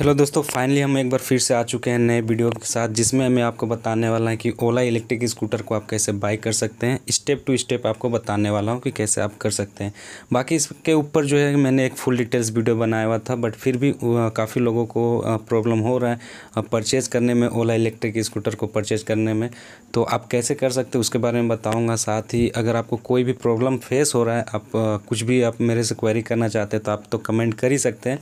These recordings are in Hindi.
हेलो दोस्तों फाइनली हम एक बार फिर से आ चुके हैं नए वीडियो के साथ जिसमें मैं आपको बताने वाला है कि ओला इलेक्ट्रिक स्कूटर को आप कैसे बाई कर सकते हैं स्टेप टू स्टेप आपको बताने वाला हूं कि कैसे आप कर सकते हैं बाकी इसके ऊपर जो है मैंने एक फुल डिटेल्स वीडियो बनाया हुआ था बट फिर भी काफ़ी लोगों को प्रॉब्लम हो रहा है परचेज़ करने में ओला इलेक्ट्रिक स्कूटर को परचेज़ करने में तो आप कैसे कर सकते हैं उसके बारे में बताऊँगा साथ ही अगर आपको कोई भी प्रॉब्लम फेस हो रहा है आप कुछ भी आप मेरे से क्वेरी करना चाहते हैं तो आप तो कमेंट कर ही सकते हैं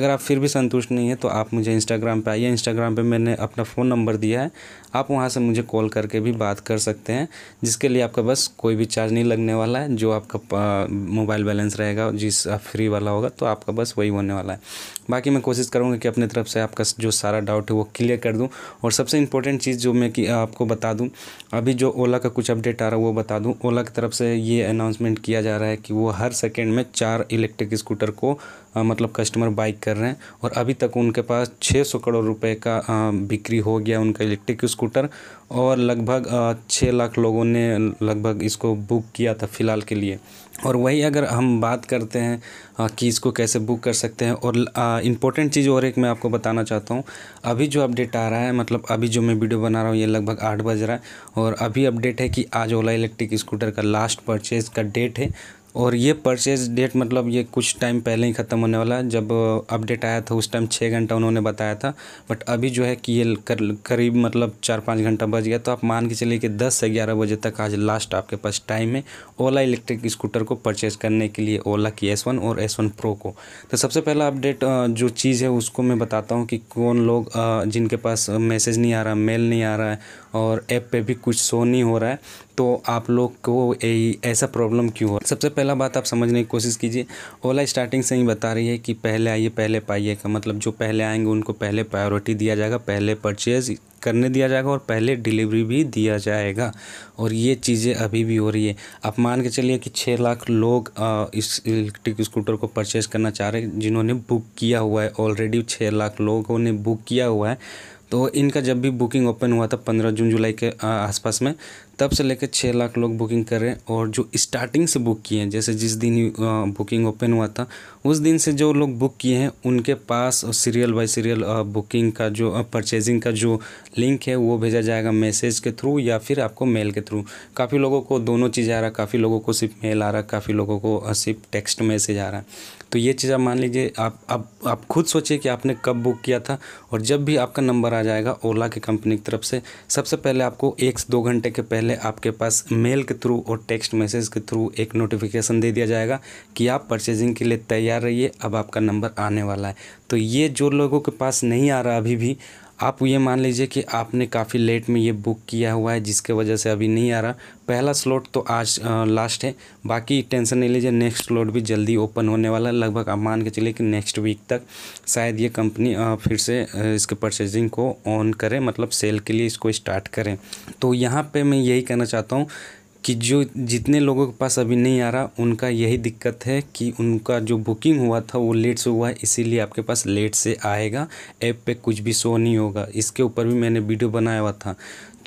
अगर आप फिर भी संतुष्ट नहीं है तो आप मुझे इंस्टाग्राम पे आइए इंस्टाग्राम पे मैंने अपना फ़ोन नंबर दिया है आप वहाँ से मुझे कॉल करके भी बात कर सकते हैं जिसके लिए आपका बस कोई भी चार्ज नहीं लगने वाला है जो आपका मोबाइल बैलेंस रहेगा जिस फ्री वाला होगा तो आपका बस वही होने वाला है बाकी मैं कोशिश करूँगा कि अपने तरफ से आपका जो सारा डाउट है वो क्लियर कर दूँ और सबसे इंपॉर्टेंट चीज़ जो मैं कि आपको बता दूँ अभी जो ओला का कुछ अपडेट आ रहा है वो बता दूँ ओला की तरफ से ये अनाउंसमेंट किया जा रहा है कि वो हर सेकेंड में चार इलेक्ट्रिक स्कूटर को मतलब कस्टमर बाइक कर रहे हैं और अभी तक उनके पास छः सौ करोड़ रुपए का बिक्री हो गया उनका इलेक्ट्रिक स्कूटर और लगभग छः लाख लोगों ने लगभग इसको बुक किया था फ़िलहाल के लिए और वही अगर हम बात करते हैं कि इसको कैसे बुक कर सकते हैं और इम्पोर्टेंट चीज़ और एक मैं आपको बताना चाहता हूँ अभी जो अपडेट आ रहा है मतलब अभी जो मैं वीडियो बना रहा हूँ ये लगभग आठ बज रहा है और अभी अपडेट है कि आज ओला इलेक्ट्रिक स्कूटर का लास्ट परचेज़ का डेट है और ये परचेज डेट मतलब ये कुछ टाइम पहले ही ख़त्म होने वाला है जब अपडेट uh, आया था उस टाइम छः घंटा उन्होंने बताया था बट अभी जो है कि ये कर, करीब मतलब चार पाँच घंटा बच गया तो आप मान के चलिए कि दस से ग्यारह बजे तक आज लास्ट आपके पास टाइम है ओला इलेक्ट्रिक स्कूटर को परचेज करने के लिए ओला की एस वन और एस वन प्रो को तो सबसे पहला अपडेट uh, जो चीज़ है उसको मैं बताता हूँ कि कौन लोग uh, जिनके पास मैसेज नहीं आ रहा मेल नहीं आ रहा है और ऐप पे भी कुछ शो नहीं हो रहा है तो आप लोग को ऐसा प्रॉब्लम क्यों हो सबसे पहला बात आप समझने की कोशिश कीजिए ओला स्टार्टिंग से ही बता रही है कि पहले आइए पहले पाइए का मतलब जो पहले आएंगे उनको पहले प्रायोरिटी दिया जाएगा पहले परचेज करने दिया जाएगा और पहले डिलीवरी भी दिया जाएगा और ये चीज़ें अभी भी हो रही है आप मान के चलिए कि छः लाख लोग इस इलेक्ट्रिक स्कूटर को परचेज़ करना चाह रहे हैं जिन्होंने बुक किया हुआ है ऑलरेडी छः लाख लोगों ने बुक किया हुआ है तो इनका जब भी बुकिंग ओपन हुआ था पंद्रह जून जुलाई के आसपास में तब से लेकर छः लाख लोग बुकिंग कर रहे हैं और जो स्टार्टिंग से बुक किए हैं जैसे जिस दिन बुकिंग ओपन हुआ था उस दिन से जो लोग बुक किए हैं उनके पास सीरियल बाय सीरियल बुकिंग का जो परचेजिंग का जो लिंक है वो भेजा जाएगा मैसेज के थ्रू या फिर आपको मेल के थ्रू काफ़ी लोगों को दोनों चीज़ आ रहा है काफ़ी लोगों को सिर्फ मेल आ रहा है काफ़ी लोगों को सिर्फ टेक्स्ट मैसेज आ रहा है तो ये चीज़ आप मान लीजिए आप अब आप खुद सोचिए कि आपने कब बुक किया था और जब भी आपका नंबर आ जाएगा ओला की कंपनी की तरफ से सबसे पहले आपको एक दो घंटे के पहले पहले आपके पास मेल के थ्रू और टेक्स्ट मैसेज के थ्रू एक नोटिफिकेशन दे दिया जाएगा कि आप परचेजिंग के लिए तैयार रहिए अब आपका नंबर आने वाला है तो ये जो लोगों के पास नहीं आ रहा अभी भी आप ये मान लीजिए कि आपने काफ़ी लेट में ये बुक किया हुआ है जिसके वजह से अभी नहीं आ रहा पहला स्लॉट तो आज आ, लास्ट है बाकी टेंशन नहीं लीजिए नेक्स्ट स्लॉट भी जल्दी ओपन होने वाला है लगभग आप मान के चलिए कि नेक्स्ट वीक तक शायद ये कंपनी फिर से इसके परचेजिंग को ऑन करें मतलब सेल के लिए इसको स्टार्ट करें तो यहाँ पर मैं यही कहना चाहता हूँ कि जो जितने लोगों के पास अभी नहीं आ रहा उनका यही दिक्कत है कि उनका जो बुकिंग हुआ था वो लेट से हुआ है इसीलिए आपके पास लेट से आएगा ऐप पे कुछ भी शो नहीं होगा इसके ऊपर भी मैंने वीडियो बनाया हुआ था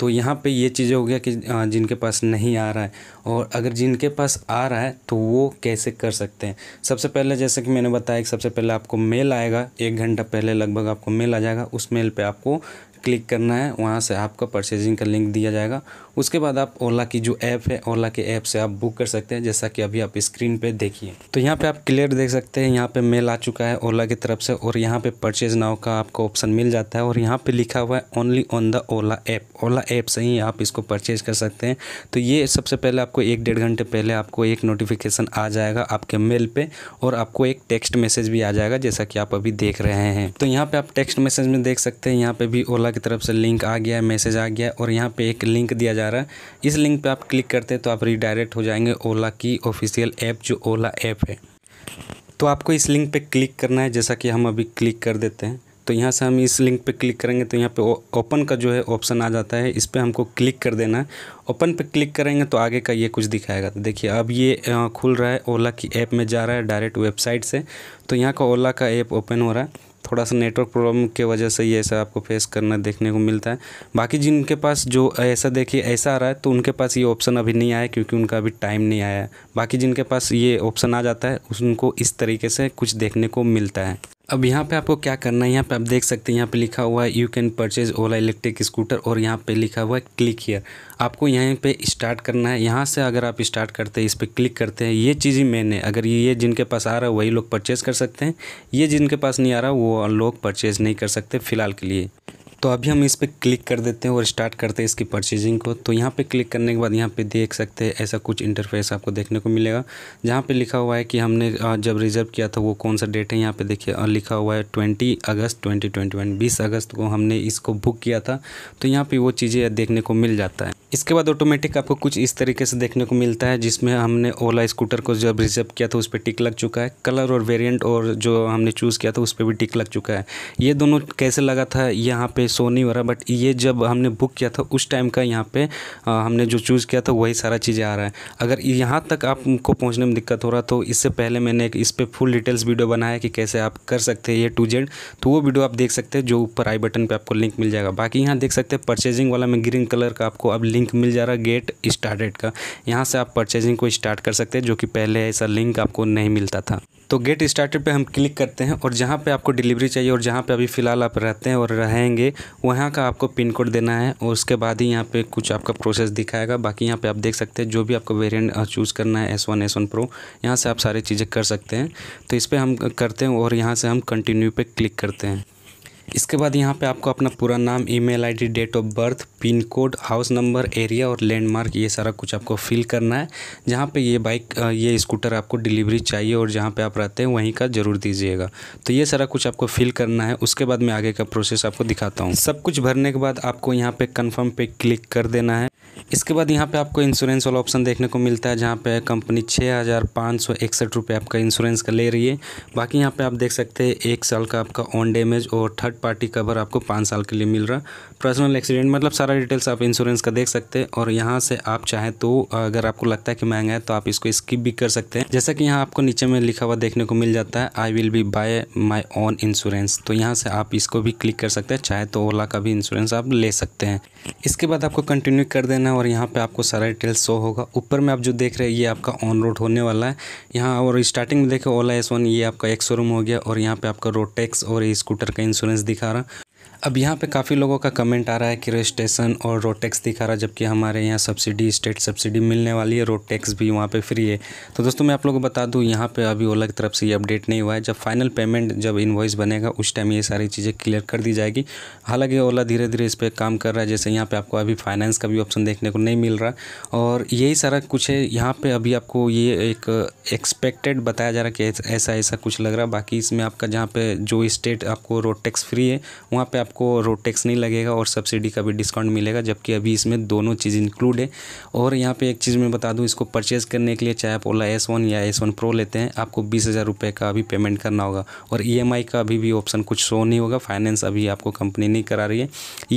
तो यहाँ पे ये चीज़ें हो गया कि जिनके पास नहीं आ रहा है और अगर जिनके पास आ रहा है तो वो कैसे कर सकते हैं सबसे पहले जैसे कि मैंने बताया कि सबसे पहले आपको मेल आएगा एक घंटा पहले लगभग आपको मेल आ जाएगा उस मेल पर आपको क्लिक करना है वहाँ से आपका परचेजिंग का लिंक दिया जाएगा उसके बाद आप ओला की जो ऐप है ओला के ऐप से आप बुक कर सकते हैं जैसा कि अभी आप स्क्रीन पे देखिए तो यहाँ पे आप क्लियर देख सकते हैं यहाँ पे मेल आ चुका है ओला की तरफ से और यहाँ पे परचेज नाव का आपको ऑप्शन मिल जाता है और यहाँ पे लिखा हुआ है only on the Ola app Ola app से ही आप इसको परचेज कर सकते हैं तो ये सबसे पहले आपको एक डेढ़ घंटे पहले आपको एक नोटिफिकेशन आ जाएगा आपके मेल पर और आपको एक टेक्स्ट मैसेज भी आ जाएगा जैसा कि आप अभी देख रहे हैं तो यहाँ पर आप टेक्स्ट मैसेज में देख सकते हैं यहाँ पर भी ओला की तरफ से लिंक आ गया है मैसेज आ गया है और यहाँ पर एक लिंक दिया जाए जा रहा है इस लिंक पर आप क्लिक करते हैं तो आप रिडायरेक्ट हो जाएंगे ओला की ऑफिशियल ऐप जो ओला ऐप है तो आपको इस लिंक पे क्लिक करना है जैसा कि हम अभी क्लिक कर देते हैं तो यहाँ से हम इस लिंक पे क्लिक करेंगे तो यहाँ पे ओपन का जो है ऑप्शन आ जाता है इस पर हमको क्लिक कर देना है ओपन पे क्लिक करेंगे तो आगे का ये कुछ दिखाएगा तो देखिए अब ये खुल रहा है ओला की ऐप में जा रहा है डायरेक्ट वेबसाइट से तो यहाँ का ओला का ऐप ओपन हो रहा है थोड़ा सा नेटवर्क प्रॉब्लम के वजह से ये ऐसा आपको फेस करना देखने को मिलता है बाकी जिनके पास जो ऐसा देखिए ऐसा आ रहा है तो उनके पास ये ऑप्शन अभी नहीं आया क्योंकि उनका अभी टाइम नहीं आया बाकी जिनके पास ये ऑप्शन आ जाता है उनको इस तरीके से कुछ देखने को मिलता है अब यहाँ पे आपको क्या करना है यहाँ पे आप देख सकते हैं यहाँ पे लिखा हुआ है you can purchase Ola electric scooter और यहाँ पे लिखा हुआ है क्लिक हियर आपको यहीं पे स्टार्ट करना है यहाँ से अगर आप स्टार्ट करते हैं इस पर क्लिक करते हैं ये चीज़ ही मैंने अगर ये जिनके पास आ रहा है वही लोग परचेज़ कर सकते हैं ये जिनके पास नहीं आ रहा वो लोग परचेज़ नहीं कर सकते फ़िलहाल के लिए तो अभी हम इस पर क्लिक कर देते हैं और स्टार्ट करते हैं इसकी परचेजिंग को तो यहाँ पे क्लिक करने के बाद यहाँ पे देख सकते हैं ऐसा कुछ इंटरफेस आपको देखने को मिलेगा जहाँ पे लिखा हुआ है कि हमने जब रिज़र्व किया था वो कौन सा डेट है यहाँ पे देखिए लिखा हुआ है twenty August twenty twenty one बीस अगस्त को हमने इसको बुक किया था तो यहाँ पर वो चीज़ें देखने को मिल जाता है इसके बाद ऑटोमेटिक आपको कुछ इस तरीके से देखने को मिलता है जिसमें हमने ओला स्कूटर को जब रिजर्व किया था उस पर टिक लग चुका है कलर और वेरियंट और जो हमने चूज़ किया था उस पर भी टिक लग चुका है ये दोनों कैसे लगा था यहाँ पे शो नहीं हो रहा बट ये जब हमने बुक किया था उस टाइम का यहाँ पे हमने जो चूज़ किया था वही सारा चीज़ें आ रहा है अगर यहाँ तक आपको पहुँचने में दिक्कत हो रहा तो इससे पहले मैंने एक इस पर फुल डिटेल्स वीडियो बनाया कि कैसे आप कर सकते हैं ये टू जेड तो वो वीडियो आप देख सकते हैं जो ऊपर आई बटन पर आपको लिंक मिल जाएगा बाकी यहाँ देख सकते हैं परचेजिंग वाला में ग्रीन कलर का आपको अब लिंक मिल जा रहा है गेट स्टार्टेड का यहाँ से आप परचेजिंग को स्टार्ट कर सकते हैं जो कि पहले ऐसा लिंक आपको नहीं मिलता था तो गेट स्टार्टेड पे हम क्लिक करते हैं और जहाँ पे आपको डिलीवरी चाहिए और जहाँ पे अभी फ़िलहाल आप रहते हैं और रहेंगे वहाँ का आपको पिन कोड देना है और उसके बाद ही यहाँ पे कुछ आपका प्रोसेस दिखाएगा बाकी यहाँ पे आप देख सकते हैं जो भी आपको वेरिएंट चूज़ करना है S one S one pro यहाँ से आप सारी चीज़ें कर सकते हैं तो इस पर हम करते हैं और यहाँ से हम कंटिन्यू पर क्लिक करते हैं इसके बाद यहाँ पे आपको अपना पूरा नाम email ID date of birth pin code house number area और लैंडमार्क ये सारा कुछ आपको फिल करना है जहाँ पे ये बाइक ये स्कूटर आपको डिलीवरी चाहिए और जहाँ पे आप रहते हैं वहीं का ज़रूर दीजिएगा तो ये सारा कुछ आपको फिल करना है उसके बाद मैं आगे का प्रोसेस आपको दिखाता हूँ सब कुछ भरने के बाद आपको यहाँ पर कन्फर्म पे क्लिक कर देना है इसके बाद यहाँ पे आपको इंश्योरेंस वाला ऑप्शन देखने को मिलता है जहाँ पे कंपनी छः हज़ार पाँच सौ इकसठ रुपये आपका इंश्योरेंस का ले रही है बाकी यहाँ पे आप देख सकते हैं एक साल का आपका ऑन डैमेज और थर्ड पार्टी कवर आपको पाँच साल के लिए मिल रहा पर्सनल एक्सीडेंट मतलब सारा डिटेल्स आप इंश्योरेंस का देख सकते हैं और यहाँ से आप चाहें तो अगर आपको लगता है कि महंगा है तो आप इसको स्किप भी कर सकते हैं जैसा कि यहाँ आपको नीचे में लिखा हुआ देखने को मिल जाता है I will be buy my own insurance तो यहाँ से आप इसको भी क्लिक कर सकते हैं चाहे तो ओला का भी इंश्योरेंस आप ले सकते हैं इसके बाद आपको कंटिन्यू कर देना और यहाँ पे आपको सारा डिटेल्स शो होगा ऊपर में आप जो देख रहे हैं ये आपका ऑन रोड होने वाला है यहाँ और स्टार्टिंग में देखे ओला एस वन ये आपका एक शोरूम हो गया और यहाँ पे आपका रोड टैक्स और स्कूटर का इंश्योरेंस दिखा रहा अब यहाँ पे काफ़ी लोगों का कमेंट आ रहा है कि रजिस्ट्रेशन और रोड टैक्स दिखा रहा है जबकि हमारे यहाँ सब्सिडी स्टेट सब्सिडी मिलने वाली है रोड टैक्स भी वहाँ पे फ्री है तो दोस्तों मैं आप लोगों को बता दूँ यहाँ पे अभी ओला की तरफ से ये अपडेट नहीं हुआ है जब फाइनल पेमेंट जब इन्वॉइस बनेगा उस टाइम ये सारी चीज़ें क्लियर कर दी जाएगी हालाँकि ओला धीरे धीरे इस पर काम कर रहा है जैसे यहाँ पर आपको अभी फाइनेंस का भी ऑप्शन देखने को नहीं मिल रहा और यही सारा कुछ है यहाँ पर अभी आपको ये एक एक्सपेक्टेड बताया जा रहा है कि ऐसा ऐसा कुछ लग रहा है बाकी इसमें आपका जहाँ पर जो स्टेट आपको रोड टैक्स फ्री है वहाँ पर आप आपको रोड टैक्स नहीं लगेगा और सब्सिडी का भी डिस्काउंट मिलेगा जबकि अभी इसमें दोनों चीज़ इंक्लूड है और यहाँ पे एक चीज़ मैं बता दूँ इसको परचेज़ करने के लिए चाहे आप ओला एस वन या एस वन प्रो लेते हैं आपको बीस हज़ार रुपये का अभी पेमेंट करना होगा और ई एम आई का अभी भी ऑप्शन कुछ शो नहीं होगा फाइनेंस अभी आपको कंपनी नहीं करा रही है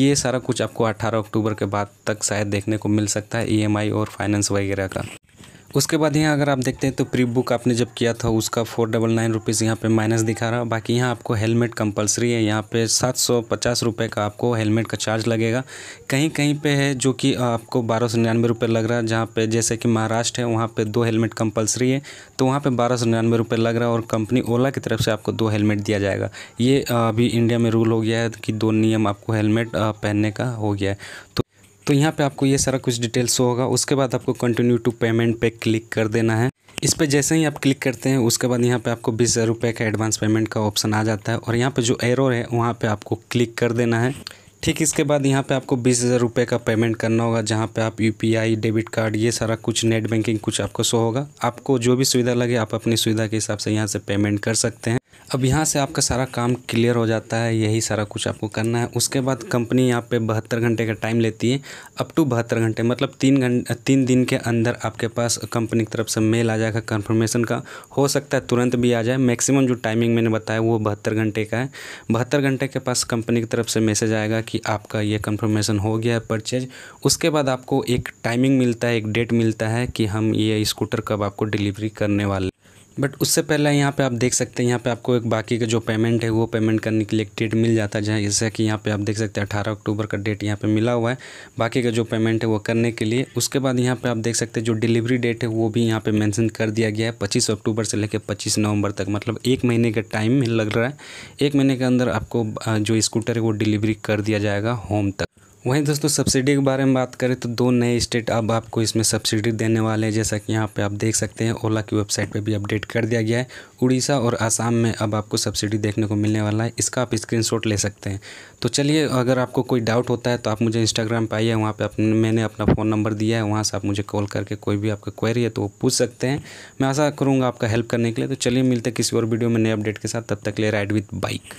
ये सारा कुछ आपको अट्ठारह अक्टूबर के बाद तक शायद देखने को मिल सकता है ई एम आई और फाइनेंस वगैरह का उसके बाद यहाँ अगर आप देखते हैं तो प्री बुक आपने जब किया था उसका फोर डबल नाइन रुपीज़ यहाँ पर माइनस दिखा रहा बाकी यहाँ आपको हेलमेट कंपलसरी है यहाँ पे सात सौ पचास रुपये का आपको हेलमेट का चार्ज लगेगा कहीं कहीं पे है जो कि आपको बारह सौ निन्यानवे रुपये लग रहा है जहाँ पे जैसे कि महाराष्ट्र है वहाँ पर दो हेलमेट कंपलसरी है तो वहाँ पर बारह सौ निन्यानवे रुपये लग रहा है और कंपनी ओला की तरफ से आपको दो हेलमेट दिया जाएगा ये अभी इंडिया में रूल हो गया है कि दो नियम आपको हेलमेट पहनने का हो गया है तो तो यहाँ पे आपको ये सारा कुछ डिटेल्स होगा उसके बाद आपको कंटिन्यू टू पेमेंट पे क्लिक कर देना है इस पर जैसे ही आप क्लिक करते हैं उसके बाद यहाँ पे आपको बीस हज़ार रुपये का एडवांस पेमेंट का ऑप्शन आ जाता है और यहाँ पे जो एरोर है वहाँ पे आपको क्लिक कर देना है ठीक इसके बाद यहाँ पे आपको बीस हज़ार रुपये का पेमेंट करना होगा जहाँ पे आप यूपीआई डेबिट कार्ड ये सारा कुछ नेट बैंकिंग कुछ आपको शो होगा आपको जो भी सुविधा लगे आप अपनी सुविधा के हिसाब से यहाँ से पेमेंट कर सकते हैं अब यहाँ से आपका सारा काम क्लियर हो जाता है यही सारा कुछ आपको करना है उसके बाद कंपनी यहाँ पे बहत्तर घंटे का टाइम लेती है अप टू बहत्तर घंटे मतलब तीन घंटे तीन दिन के अंदर आपके पास कंपनी की तरफ से मेल आ जाएगा कंफर्मेशन का हो सकता है तुरंत भी आ जाए मैक्सिमम जो टाइमिंग मैंने बताया वो बहत्तर घंटे का है बहत्तर घंटे के पास कंपनी की तरफ से मैसेज आएगा कि आपका ये कन्फर्मेशन हो गया है परचेज उसके बाद आपको एक टाइमिंग मिलता है एक डेट मिलता है कि हम ये स्कूटर कब आपको डिलीवरी करने वाले बट उससे पहले यहाँ पे आप देख सकते हैं यहाँ पे आपको एक बाकी का जो पेमेंट है वो पेमेंट करने के लिए एक डेट मिल जाता है जहाँ जैसे कि यहाँ पे आप देख सकते हैं अठारह अक्टूबर का डेट यहाँ पे मिला हुआ है बाकी का जो पेमेंट है वो करने के लिए उसके बाद यहाँ पे आप देख सकते हैं जो डिलीवरी डेट है वो भी यहाँ पर मैंसन कर दिया गया है पच्चीस अक्टूबर से लेकर पच्चीस नवंबर तक मतलब एक महीने का टाइम लग रहा है एक महीने के अंदर आपको जो स्कूटर है वो डिलीवरी कर दिया जाएगा होम तक वहीं दोस्तों सब्सिडी के बारे में बात करें तो दो नए स्टेट अब आपको इसमें सब्सिडी देने वाले हैं जैसा कि यहाँ पे आप देख सकते हैं ओला की वेबसाइट पे भी अपडेट कर दिया गया है उड़ीसा और आसाम में अब आपको सब्सिडी देखने को मिलने वाला है इसका आप स्क्रीनशॉट ले सकते हैं तो चलिए अगर आपको कोई डाउट होता है तो आप मुझे इंस्टाग्राम पर आइए वहाँ पर मैंने अपना फ़ोन नंबर दिया है वहाँ से आप मुझे कॉल करके कोई भी आपका क्वेरी है तो वो पूछ सकते हैं मैं आशा करूँगा आपका हेल्प करने के लिए तो चलिए मिलते किसी और वीडियो में नए अपडेट के साथ तब तक ले राइड विथ बाइक